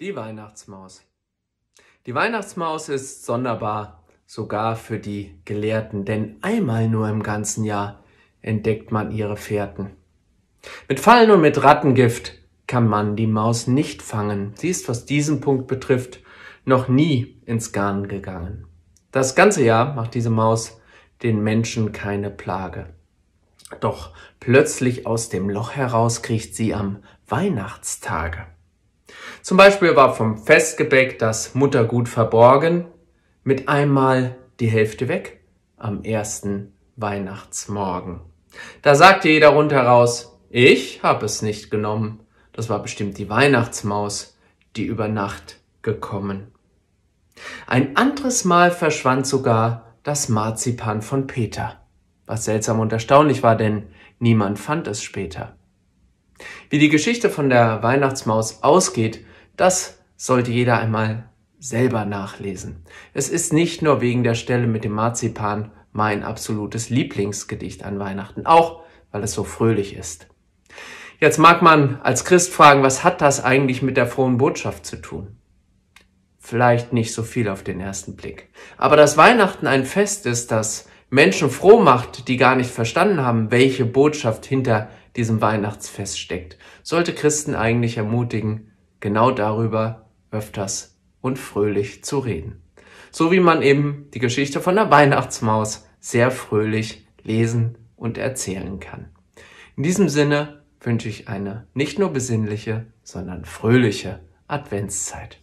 Die Weihnachtsmaus. Die Weihnachtsmaus ist sonderbar, sogar für die Gelehrten, denn einmal nur im ganzen Jahr entdeckt man ihre Fährten. Mit Fallen und mit Rattengift kann man die Maus nicht fangen. Sie ist, was diesen Punkt betrifft, noch nie ins Garn gegangen. Das ganze Jahr macht diese Maus den Menschen keine Plage. Doch plötzlich aus dem Loch heraus kriecht sie am Weihnachtstage. Zum Beispiel war vom Festgebäck das Muttergut verborgen, mit einmal die Hälfte weg am ersten Weihnachtsmorgen. Da sagte jeder rundheraus, ich hab es nicht genommen. Das war bestimmt die Weihnachtsmaus, die über Nacht gekommen. Ein anderes Mal verschwand sogar das Marzipan von Peter. Was seltsam und erstaunlich war, denn niemand fand es später. Wie die Geschichte von der Weihnachtsmaus ausgeht, das sollte jeder einmal selber nachlesen. Es ist nicht nur wegen der Stelle mit dem Marzipan mein absolutes Lieblingsgedicht an Weihnachten, auch weil es so fröhlich ist. Jetzt mag man als Christ fragen, was hat das eigentlich mit der frohen Botschaft zu tun? Vielleicht nicht so viel auf den ersten Blick. Aber dass Weihnachten ein Fest ist, das Menschen froh macht, die gar nicht verstanden haben, welche Botschaft hinter diesem Weihnachtsfest steckt, sollte Christen eigentlich ermutigen, genau darüber öfters und fröhlich zu reden. So wie man eben die Geschichte von der Weihnachtsmaus sehr fröhlich lesen und erzählen kann. In diesem Sinne wünsche ich eine nicht nur besinnliche, sondern fröhliche Adventszeit.